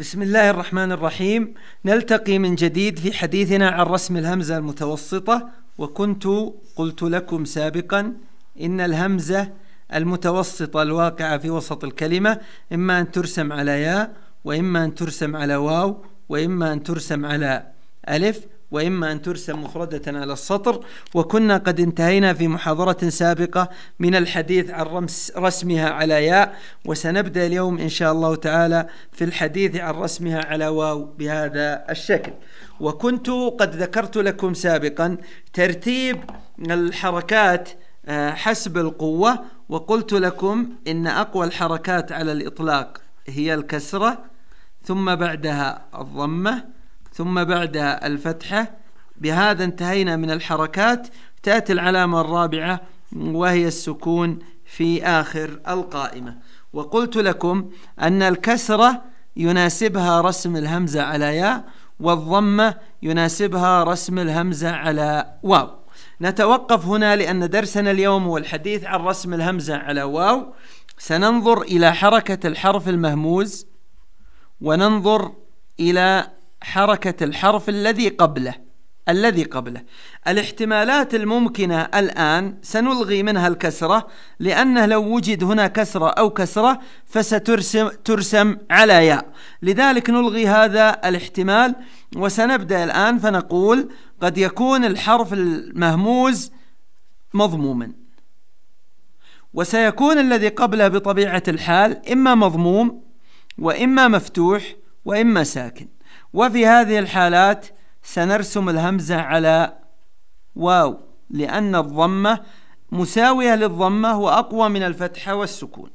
بسم الله الرحمن الرحيم نلتقي من جديد في حديثنا عن رسم الهمزة المتوسطة وكنت قلت لكم سابقا إن الهمزة المتوسطة الواقعة في وسط الكلمة إما أن ترسم على ياء وإما أن ترسم على واو وإما أن ترسم على ألف وإما أن ترسم مفردة على السطر وكنا قد انتهينا في محاضرة سابقة من الحديث عن رمس رسمها على ياء وسنبدأ اليوم إن شاء الله تعالى في الحديث عن رسمها على واو بهذا الشكل وكنت قد ذكرت لكم سابقا ترتيب الحركات آه، حسب القوة وقلت لكم إن أقوى الحركات على الإطلاق هي الكسرة ثم بعدها الضمة ثم بعد الفتحة بهذا انتهينا من الحركات تأتي العلامة الرابعة وهي السكون في آخر القائمة وقلت لكم أن الكسرة يناسبها رسم الهمزة على ياء والضمة يناسبها رسم الهمزة على واو نتوقف هنا لأن درسنا اليوم هو الحديث عن رسم الهمزة على واو سننظر إلى حركة الحرف المهموز وننظر إلى حركة الحرف الذي قبله الذي قبله الاحتمالات الممكنة الآن سنلغي منها الكسرة لأنه لو وجد هنا كسرة أو كسرة فسترسم ترسم على ياء لذلك نلغي هذا الاحتمال وسنبدأ الآن فنقول قد يكون الحرف المهموز مضموما وسيكون الذي قبله بطبيعة الحال إما مضموم وإما مفتوح وإما ساكن وفي هذه الحالات سنرسم الهمزة على واو لأن الضمة مساوية للضمة وأقوى من الفتحة والسكون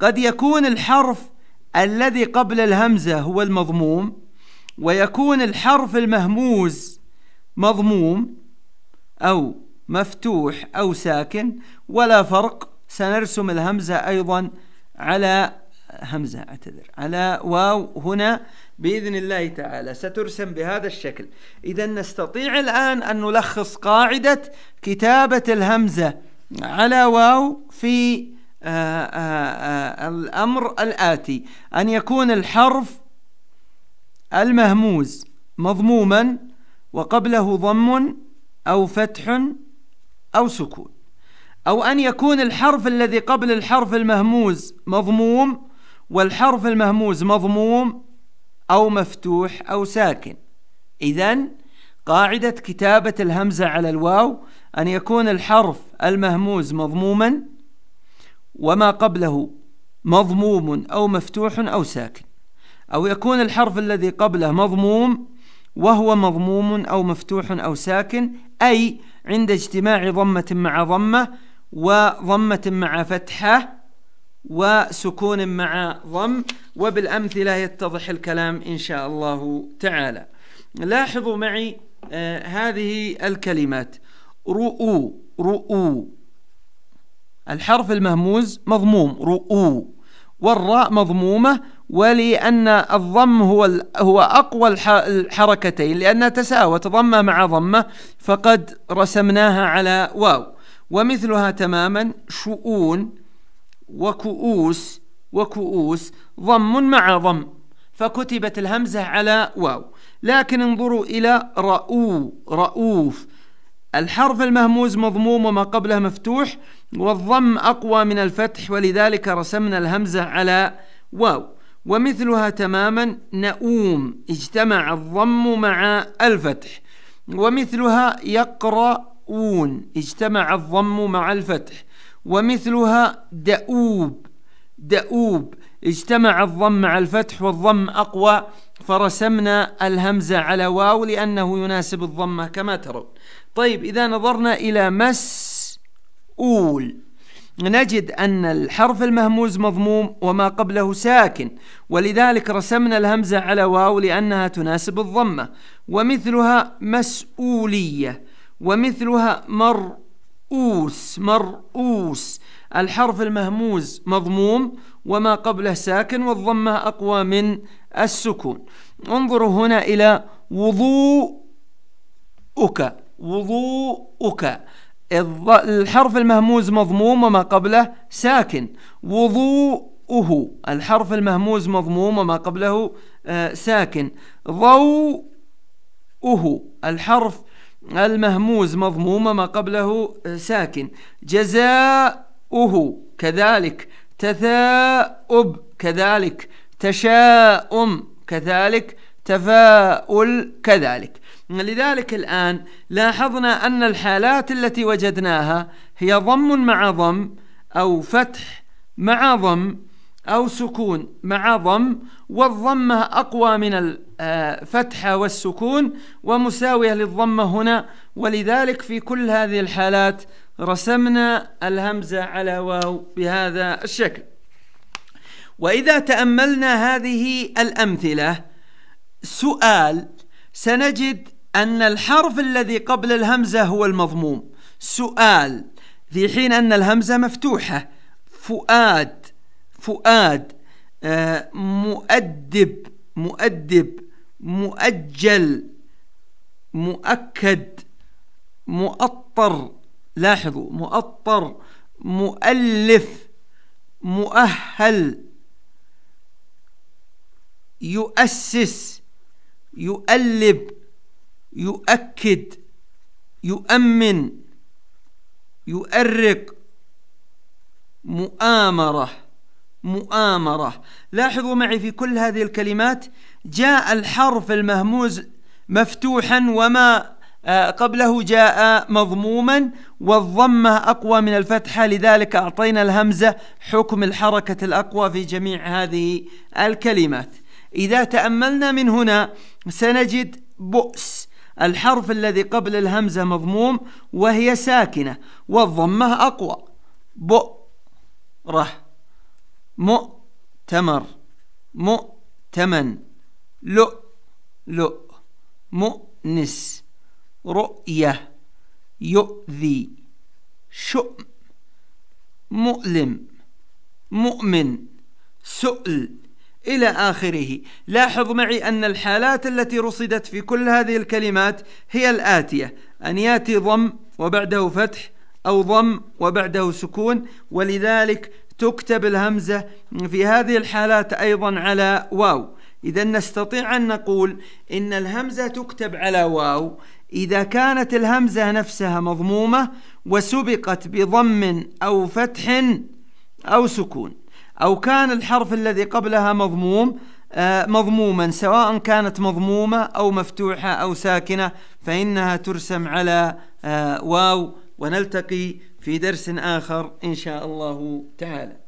قد يكون الحرف الذي قبل الهمزة هو المضموم ويكون الحرف المهموز مضموم أو مفتوح أو ساكن ولا فرق سنرسم الهمزة أيضا على همزة أعتذر على واو هنا بإذن الله تعالى سترسم بهذا الشكل إذا نستطيع الآن أن نلخص قاعدة كتابة الهمزة على واو في آآ آه، آآ آه، آه، الأمر الآتي أن يكون الحرف المهموز مضموما وقبله ضم أو فتح أو سكون أو أن يكون الحرف الذي قبل الحرف المهموز مضموم والحرف المهموز مضموم أو مفتوح أو ساكن إذا قاعدة كتابة الهمزة على الواو أن يكون الحرف المهموز مضموما وما قبله مضموم أو مفتوح أو ساكن أو يكون الحرف الذي قبله مضموم وهو مضموم أو مفتوح أو ساكن أي عند اجتماع ضمة مع ضمة وضمة مع فتحة وسكون مع ضم وبالأمثلة يتضح الكلام إن شاء الله تعالى لاحظوا معي آه هذه الكلمات رؤو رؤو الحرف المهموز مضموم رؤو والراء مضمومة ولأن الضم هو هو أقوى الحركتين لأنها تساوت ضمة مع ضمة فقد رسمناها على واو ومثلها تماما شؤون وكؤوس وكؤوس ضم مع ضم فكتبت الهمزة على واو لكن انظروا إلى رؤو رؤوف الحرف المهموز مضموم وما قبله مفتوح والضم أقوى من الفتح ولذلك رسمنا الهمزة على واو ومثلها تماما نؤوم اجتمع الضم مع الفتح ومثلها يقرؤون اجتمع الضم مع الفتح ومثلها دؤوب دؤوب اجتمع الضم مع الفتح والضم أقوى فرسمنا الهمزة على واو لأنه يناسب الضمة كما ترون طيب إذا نظرنا إلى مسؤول نجد أن الحرف المهموز مضموم وما قبله ساكن ولذلك رسمنا الهمزة على واو لأنها تناسب الضمة ومثلها مسؤولية ومثلها مر أوس مرؤوس الحرف المهموز مضموم وما قبله ساكن والضمة أقوى من السكون انظروا هنا إلى وضوءك وضوءك الحرف المهموز مضموم وما قبله ساكن وضوءه الحرف المهموز مضموم وما قبله آه، ساكن ضوءه الحرف المهموز مضمومة ما قبله آه، ساكن جزاؤه كذلك تثاؤب كذلك تشاؤم كذلك تفاؤل كذلك لذلك الآن لاحظنا أن الحالات التي وجدناها هي ضم مع ضم أو فتح مع ضم أو سكون مع ضم والضمة أقوى من الفتحة آه، والسكون ومساوية للضمة هنا ولذلك في كل هذه الحالات رسمنا الهمزة على واو بهذا الشكل وإذا تأملنا هذه الأمثلة سؤال سنجد أن الحرف الذي قبل الهمزة هو المضموم سؤال في حين أن الهمزة مفتوحة فؤاد فؤاد آه، مؤدب مؤدب مؤجل مؤكد مؤطر لاحظوا مؤطر مؤلف مؤهل يؤسس يؤلب يؤكد يؤمن يؤرق مؤامره مؤامرة لاحظوا معي في كل هذه الكلمات جاء الحرف المهموز مفتوحا وما آه، قبله جاء مضموما والضمة أقوى من الفتحة لذلك أعطينا الهمزة حكم الحركة الأقوى في جميع هذه الكلمات إذا تأملنا من هنا سنجد بؤس الحرف الذي قبل الهمزة مضموم وهي ساكنة والضمة أقوى بؤره مؤتمر مؤتمن لؤ لؤ مؤنس رؤية يؤذي شؤم مؤلم مؤمن سؤل إلى آخره لاحظ معي أن الحالات التي رصدت في كل هذه الكلمات هي الآتية أن يأتي ضم وبعده فتح أو ضم وبعده سكون ولذلك تكتب الهمزة في هذه الحالات أيضا على واو إذا نستطيع أن نقول إن الهمزة تكتب على واو إذا كانت الهمزة نفسها مضمومة وسبقت بضم أو فتح أو سكون أو كان الحرف الذي قبلها مضموم آه، مضموما سواء كانت مضمومة أو مفتوحة أو ساكنة فإنها ترسم على آه، واو ونلتقي في درس آخر إن شاء الله تعالى